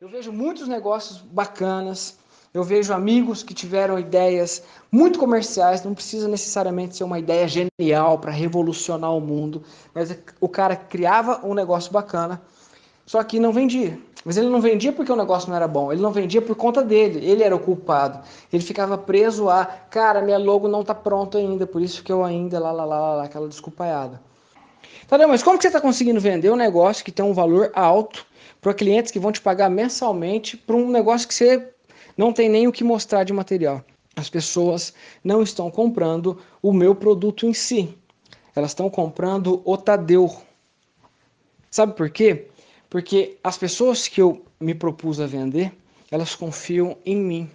Eu vejo muitos negócios bacanas, eu vejo amigos que tiveram ideias muito comerciais, não precisa necessariamente ser uma ideia genial para revolucionar o mundo, mas é o cara criava um negócio bacana, só que não vendia. Mas ele não vendia porque o negócio não era bom, ele não vendia por conta dele, ele era o culpado. Ele ficava preso a, cara, minha logo não está pronta ainda, por isso que eu ainda, lá, lá, lá, lá, aquela desculpaiada. Tá, mas como que você está conseguindo vender um negócio que tem um valor alto para clientes que vão te pagar mensalmente para um negócio que você não tem nem o que mostrar de material. As pessoas não estão comprando o meu produto em si. Elas estão comprando o Tadeu. Sabe por quê? Porque as pessoas que eu me propus a vender, elas confiam em mim,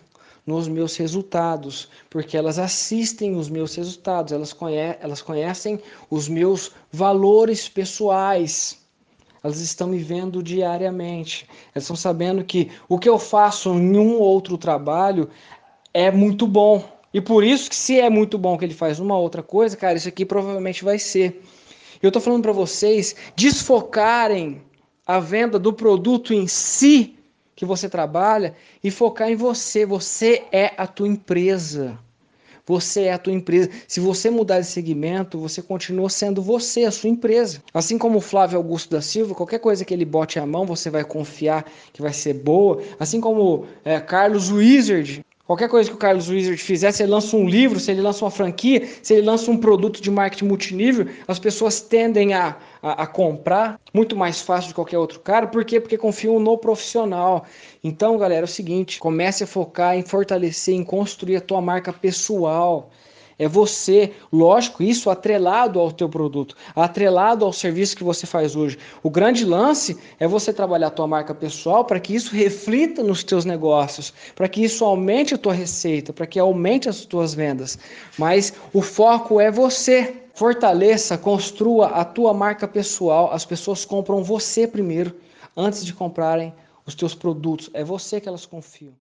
nos meus resultados, porque elas assistem os meus resultados, elas, conhe elas conhecem os meus valores pessoais elas estão me vendo diariamente. Elas estão sabendo que o que eu faço em um outro trabalho é muito bom. E por isso que se é muito bom que ele faz uma outra coisa, cara, isso aqui provavelmente vai ser. Eu estou falando para vocês desfocarem a venda do produto em si que você trabalha e focar em você. Você é a tua empresa. Você é a tua empresa. Se você mudar de segmento, você continua sendo você, a sua empresa. Assim como o Flávio Augusto da Silva, qualquer coisa que ele bote a mão, você vai confiar que vai ser boa. Assim como é, Carlos Wizard, Qualquer coisa que o Carlos Wizard fizer, se ele lança um livro, se ele lança uma franquia, se ele lança um produto de marketing multinível, as pessoas tendem a, a, a comprar muito mais fácil de qualquer outro cara. Por quê? Porque confiam no profissional. Então, galera, é o seguinte: comece a focar em fortalecer, em construir a tua marca pessoal. É você, lógico, isso atrelado ao teu produto, atrelado ao serviço que você faz hoje. O grande lance é você trabalhar a tua marca pessoal para que isso reflita nos teus negócios, para que isso aumente a tua receita, para que aumente as tuas vendas. Mas o foco é você, fortaleça, construa a tua marca pessoal. As pessoas compram você primeiro, antes de comprarem os teus produtos. É você que elas confiam.